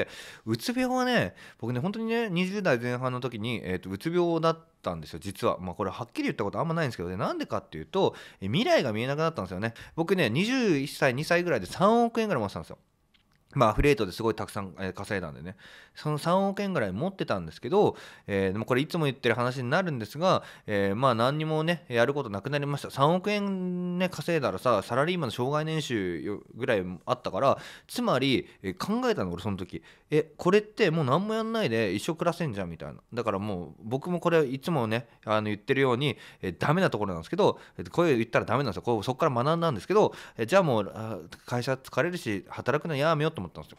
ってうつ病はね僕ね本当にね20代前半の時に、えーと、うつ病だったんですよ実は、まあ、これはっきり言ったことあんまないんですけどねなんでかっていうと未来が見えなくなったんですよね僕ね21歳2歳ぐらいで3億円ぐらい持ってたんですよまあ、アフレートですごいたくさん、え稼いだんでねその3億円ぐらい持ってたんですけど、えー、でもこれいつも言ってる話になるんですが、えー、まあ何にもねやることなくなりました3億円ね稼いだらさサラリーマンの障害年収ぐらいあったからつまり、え考えたの俺その時えこれってもう何もやんないで一生暮らせんじゃんみたいなだからもう僕もこれいつもねあの言ってるように、えー、ダメなところなんですけどこういう言ったらダメなんですよこうそこから学んだんですけど、えじゃあもう会社疲れるし働くのやめようと思ったんですよ。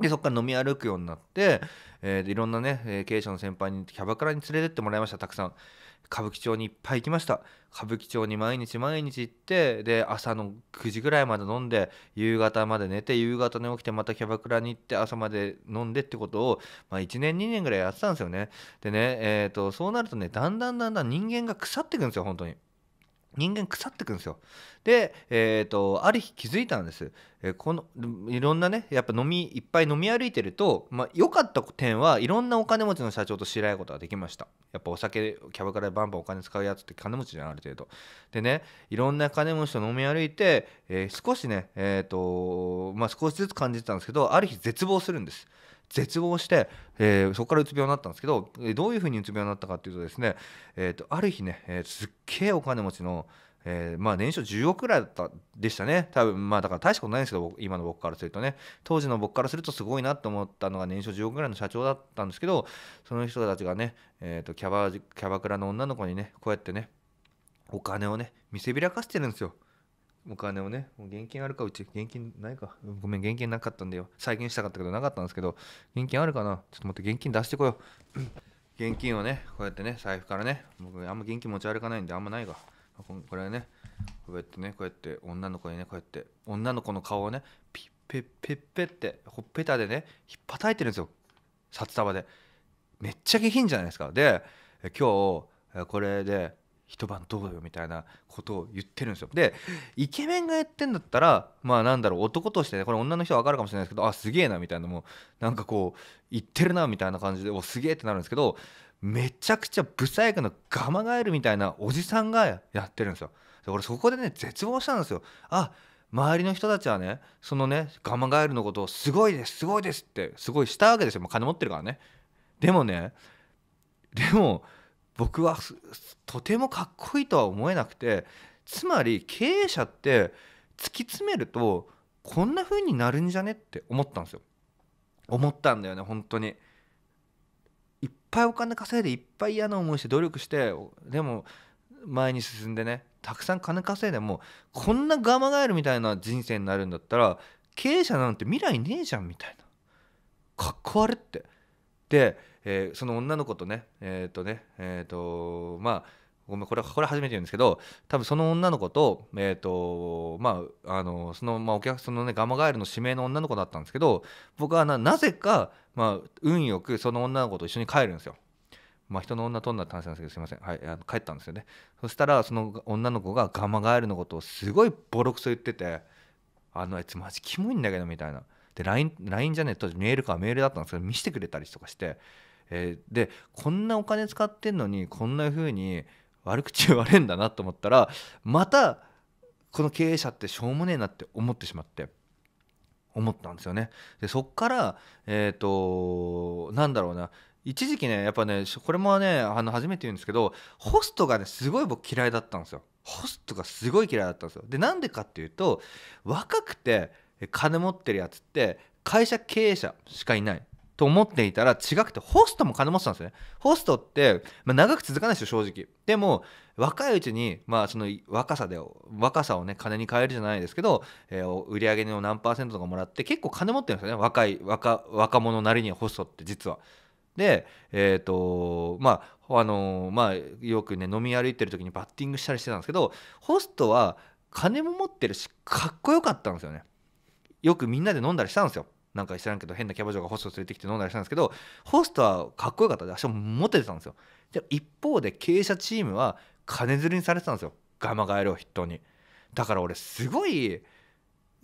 でそこから飲み歩くようになって、えー、いろんなね経営者の先輩にキャバクラに連れてってもらいましたたくさん歌舞伎町にいっぱい行きました歌舞伎町に毎日毎日行ってで朝の9時ぐらいまで飲んで夕方まで寝て夕方に起きてまたキャバクラに行って朝まで飲んでってことを、まあ、1年2年ぐらいやってたんですよねでね、えーと、そうなるとねだんだんだんだん人間が腐っていくんですよ本当に。人間腐ってくんですよで、えーと、ある日気づいたんです、えー、このいろんなねやっぱ飲みいっぱい飲み歩いてると良、まあ、かった点はいろんなお金持ちの社長と知り合うことができましたやっぱお酒キャバクラでバンバンお金使うやつって金持ちじゃんある程度でねいろんな金持ちと飲み歩いて、えー、少しねえっ、ー、とまあ少しずつ感じてたんですけどある日絶望するんです絶望して、えー、そこからうつ病になったんですけどどういうふうにうつ病になったかっていうとですね、えーと、ある日ね、えー、すっげえお金持ちの、えー、まあ、年商10億ぐらいだったでしたね多分まあだから大したことないんですけど今の僕からするとね当時の僕からするとすごいなと思ったのが年商10億ぐらいの社長だったんですけどその人たちがね、えーと、とキャバキャバクラの女の子にねこうやってねお金をね見せびらかしてるんですよ。お金をねもう現金あるかうち現金ないかごめん現金なかったんだよ再現したかったけどなかったんですけど現金あるかなちょっと待って現金出してこよう 現金をねこうやってね財布からね僕あんま現金持ち歩かないんであんまないがこれねこうやってねこうやって女の子にねこうやって女の子の顔をねピッペッペッペってほっぺたでねひっぱたいてるんですよ札束でめっちゃ下品じゃないですかで今日これで一晩どうよみたいなことを言ってるんですよでイケメンがやってんだったらまあなんだろう男としてねこれ女の人は分かるかもしれないですけどあすげえなみたいなのもなんかこう言ってるなみたいな感じでおすげえってなるんですけどめちゃくちゃブサイクのガマガエルみたいなおじさんがやってるんですよで俺そこでね絶望したんですよあ周りの人たちはねそのねガマガエルのことをすごいですすごいですってすごいしたわけですよもう金持ってるからねでもねでも僕はとてもかっこいいとは思えなくてつまり経営者って突き詰めるとこんな風になるんじゃねって思ったんですよ思ったんだよね本当にいっぱいお金稼いでいっぱい嫌な思いして努力してでも前に進んでねたくさん金稼いでもこんなガマガエルみたいな人生になるんだったら経営者なんて未来ねえじゃんみたいなかっこ悪ってで、えー、その女の子とねえっ、ー、とねえっ、ー、とまあごめんこれこれ初めて言うんですけど多分その女の子と,、えーとまあ、あのその、まあ、お客そのねガマガエルの指名の女の子だったんですけど僕はなぜか、まあ、運よくその女の子と一緒に帰るんですよ。まあ、人の女とんなって話なんですけどすいません、はい、あの帰ったんですよねそしたらその女の子がガマガエルのことをすごいボロクソ言ってて「あのあいつマジキモいんだけど」みたいな。で LINE, LINE じゃねえとメールかメールだったんですけど見せてくれたりとかして、えー、でこんなお金使ってんのにこんな風に悪口言われんだなと思ったらまたこの経営者ってしょうもねえなって思ってしまって思ったんですよね。でそっからえっ、ー、となんだろうな一時期ねやっぱねこれもねあの初めて言うんですけどホストがねすごい僕嫌いだったんですよ。ホストがすごい嫌いだったんですよ。でなんでかっていうと若くて金持ってるやつって会社経営者しかいないと思っていたら違くてホストも金持ってたんですねホストって、まあ、長く続かないですよ正直でも若いうちに、まあ、その若さで若さをね金に変えるじゃないですけど、えー、売り上げの何パーセントとかもらって結構金持ってるんですよね若い若若者なりにホストって実は。でえっ、ー、とまああのー、まあよくね飲み歩いてる時にバッティングしたりしてたんですけどホストは金も持ってるしかっこよかったんですよね。よくみんなで飲んだりしたんですよなんか知らんけど変なキャバ嬢がホスト連れてきて飲んだりしたんですけどホストはかっこよかったで足も持っててたんですよで一方で経営者チームは金づりにされてたんですよガマガエルを筆頭にだから俺すごい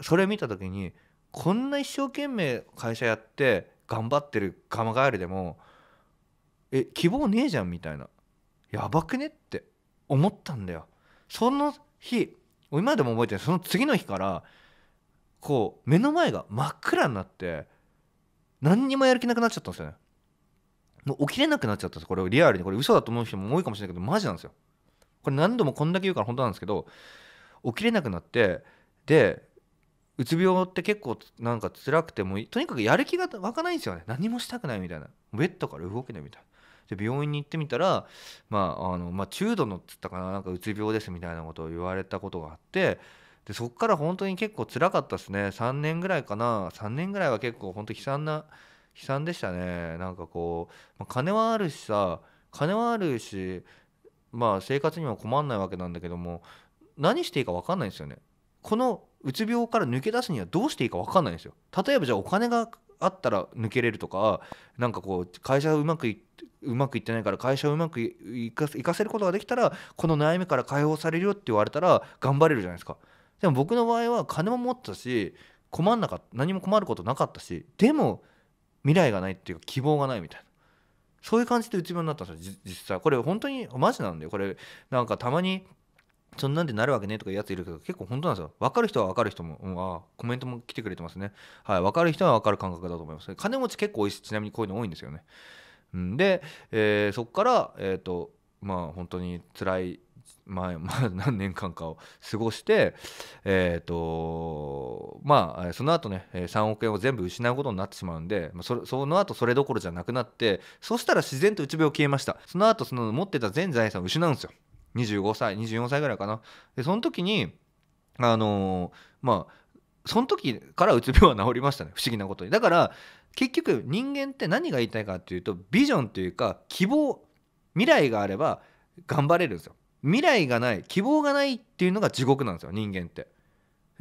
それ見た時にこんな一生懸命会社やって頑張ってるガマガエルでもえ希望ねえじゃんみたいなやばくねって思ったんだよその日今でも覚えてるその次の日からこう目の前が真っ暗になって何にもやる気なくなっちゃったんですよねもう起きれなくなっちゃったんですこれをリアルにこれ嘘だと思う人も多いかもしれないけどマジなんですよこれ何度もこんだけ言うから本当なんですけど起きれなくなってでうつ病って結構なんか辛くてもとにかくやる気が湧かないんですよね何もしたくないみたいなベッドから動けないみたいなで病院に行ってみたら、まああのまあ、中度のっつったかななんかうつ病ですみたいなことを言われたことがあってでそこから本当に結構つらかったですね3年ぐらいかな3年ぐらいは結構本当悲惨な悲惨でしたねなんかこう、まあ、金はあるしさ金はあるしまあ生活にも困んないわけなんだけども何していいか分かんないんですよねこのうつ病から抜け出すにはどうしていいか分かんないんですよ例えばじゃあお金があったら抜けれるとかなんかこう会社うまくいうまくいってないから会社をうまくいかせることができたらこの悩みから解放されるよって言われたら頑張れるじゃないですかでも僕の場合は金も持ったし困んなかった何も困ることなかったしでも未来がないっていうか希望がないみたいなそういう感じでうつ病になったんですよ実際これ本当にマジなんだよこれなんかたまにそんなんでなるわけねとかいうやついるけど結構本当なんですよ分かる人は分かる人も、うん、あコメントも来てくれてますねはい分かる人は分かる感覚だと思います金持ち結構多いしちなみにこういうの多いんですよね、うん、で、えー、そっからえっ、ー、とまあ本当に辛い前、まあ、何年間かを過ごして、えーとまあ、その後ね3億円を全部失うことになってしまうんでそその後それどころじゃなくなってそしたら自然とうつ病消えましたその後その持ってた全財産を失うんですよ25歳24歳ぐらいかなでその時にあのまあその時からうつ病は治りましたね不思議なことにだから結局人間って何が言いたいかっていうとビジョンというか希望未来があれば頑張れるんですよ未来がない希望がないっていうのが地獄なんですよ人間って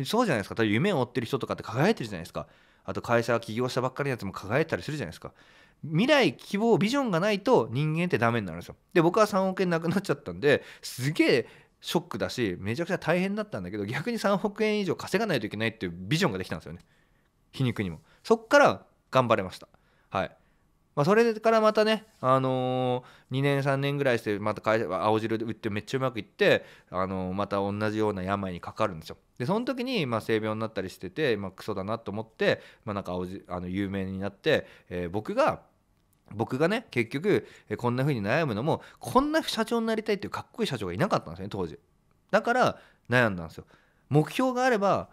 そうじゃないですか夢を追ってる人とかって輝いてるじゃないですかあと会社起業したばっかりのやつも輝いたりするじゃないですか未来希望ビジョンがないと人間ってダメになるんですよで僕は3億円なくなっちゃったんですげえショックだしめちゃくちゃ大変だったんだけど逆に3億円以上稼がないといけないっていうビジョンができたんですよね皮肉にもそっから頑張れましたはいまあ、それからまたね、あのー、2年3年ぐらいしてまた会社青汁で売ってめっちゃうまくいって、あのー、また同じような病にかかるんですよ。でその時に、まあ、性病になったりしてて、まあ、クソだなと思って、まあ、なんか青汁あの有名になって、えー、僕が僕がね結局こんな風に悩むのもこんな社長になりたいっていうかっこいい社長がいなかったんですね当時だから悩んだんですよ目標があれば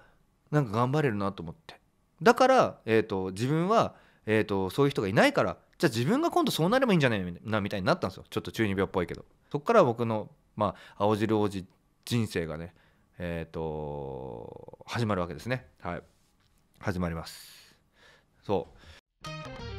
なんか頑張れるなと思ってだから、えーと、自分は、えーとそういう人がいないからじゃあ自分が今度そうなればいいんじゃないなみたいになったんですよちょっと中二病っぽいけどそっから僕の、まあ、青汁王子人生がねえっ、ー、と始まるわけですねはい始まりますそう